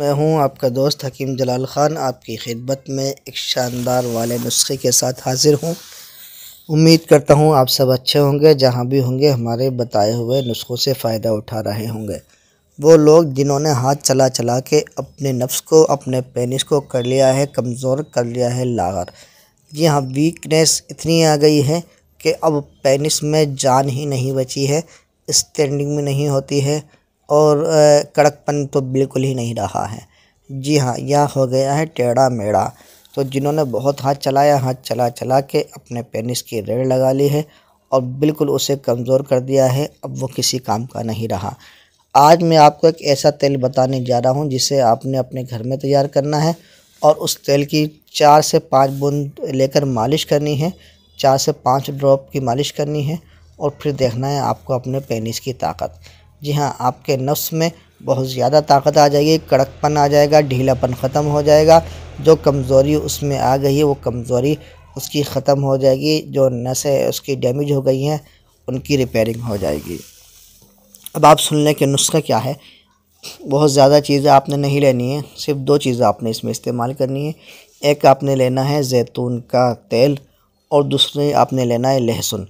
मैं हूं आपका दोस्त हकीम जलाल ख़ान आपकी खिदमत में एक शानदार वाले नुस्खे के साथ हाज़िर हूं उम्मीद करता हूं आप सब अच्छे होंगे जहां भी होंगे हमारे बताए हुए नुस्खों से फ़ायदा उठा रहे होंगे वो लोग जिन्होंने हाथ चला चला के अपने नफ्स को अपने पेनिस को कर लिया है कमज़ोर कर लिया है लागर जी हाँ वीकनेस इतनी आ गई है कि अब पेनिस में जान ही नहीं बची है स्टैंडिंग में नहीं होती है और कड़कपन तो बिल्कुल ही नहीं रहा है जी हाँ यह हो गया है टेढ़ा मेढ़ा तो जिन्होंने बहुत हाथ चलाया हाथ चला चला के अपने पेनिस की रेड़ लगा ली है और बिल्कुल उसे कमज़ोर कर दिया है अब वो किसी काम का नहीं रहा आज मैं आपको एक ऐसा तेल बताने जा रहा हूँ जिसे आपने अपने घर में तैयार करना है और उस तेल की चार से पाँच बूंद लेकर मालिश करनी है चार से पाँच ड्रॉप की मालिश करनी है और फिर देखना है आपको अपने पेनिस की ताकत जी हाँ आपके नफ्स में बहुत ज़्यादा ताकत आ जाएगी कड़कपन आ जाएगा ढीलापन ख़त्म हो जाएगा जो कमज़ोरी उसमें आ गई है वो कमज़ोरी उसकी ख़त्म हो जाएगी जो नसें उसकी डैमेज हो गई हैं उनकी रिपेयरिंग हो जाएगी अब आप सुन लें कि नुस्खा क्या है बहुत ज़्यादा चीज़ें आपने नहीं लेनी है सिर्फ दो चीज़ें आपने इसमें इस्तेमाल करनी है एक आपने लेना है जैतून का तेल और दूसरी आपने लेना है लहसुन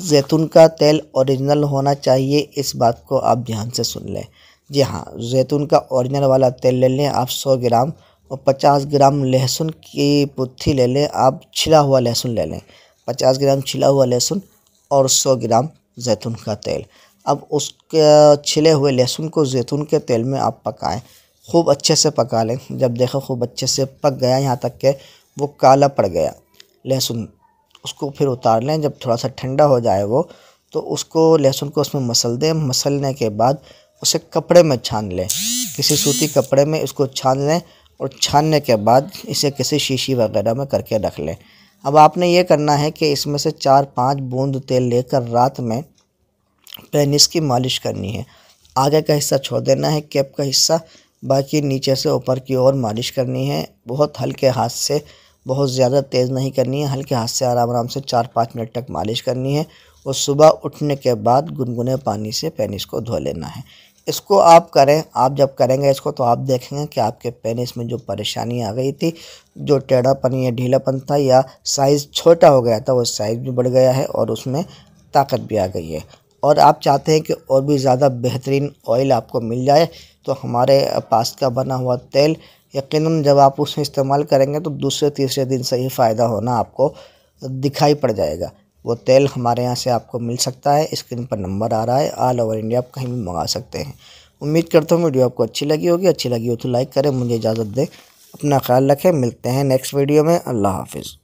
जैतून का तेल ओरिजिनल होना चाहिए इस बात को आप ध्यान से सुन लें जी हाँ जैतून का ओरिजिनल वाला तेल ले लें आप सौ ग्राम और पचास ग्राम लहसुन की पुत्थी ले लें आप छिला हुआ लहसुन ले लें पचास ग्राम छिला हुआ लहसुन और सौ ग्राम जैतून का तेल अब उसके छिले हुए लहसुन को जैतून के तेल में आप पकाएं खूब अच्छे से पका लें जब देखो खूब अच्छे से पक गया यहाँ तक के वो काला पड़ गया लहसुन उसको फिर उतार लें जब थोड़ा सा ठंडा हो जाए वो तो उसको लहसुन को उसमें मसल दें मसलने के बाद उसे कपड़े में छान लें किसी सूती कपड़े में उसको छान लें और छानने के बाद इसे किसी शीशी वगैरह में करके रख लें अब आपने ये करना है कि इसमें से चार पाँच बूंद तेल लेकर रात में पेनिस की मालिश करनी है आगे का हिस्सा छोड़ देना है कैप का हिस्सा बाकी नीचे से ऊपर की ओर मालिश करनी है बहुत हल्के हाथ से बहुत ज़्यादा तेज़ नहीं करनी है हल्के हाथ से आराम आराम से चार पाँच मिनट तक मालिश करनी है और सुबह उठने के बाद गुनगुने पानी से पेनिस को धो लेना है इसको आप करें आप जब करेंगे इसको तो आप देखेंगे कि आपके पेनिस में जो परेशानी आ गई थी जो टेढ़ापन या ढीलापन था या साइज़ छोटा हो गया था वो साइज़ भी बढ़ गया है और उसमें ताकत भी आ गई है और आप चाहते हैं कि और भी ज़्यादा बेहतरीन ऑयल आपको मिल जाए तो हमारे पास का बना हुआ तेल यकीनन जब आप उसे इस्तेमाल करेंगे तो दूसरे तीसरे दिन से ही फ़ायदा होना आपको दिखाई पड़ जाएगा वो तेल हमारे यहाँ से आपको मिल सकता है स्क्रीन पर नंबर आ रहा है ऑल ओवर इंडिया आप कहीं भी मंगा सकते हैं उम्मीद करता हूँ वीडियो आपको अच्छी लगी होगी अच्छी लगी हो तो लाइक करें मुझे इजाज़त दें अपना ख्याल रखें मिलते हैं नेक्स्ट वीडियो में अल्लाह हाफिज़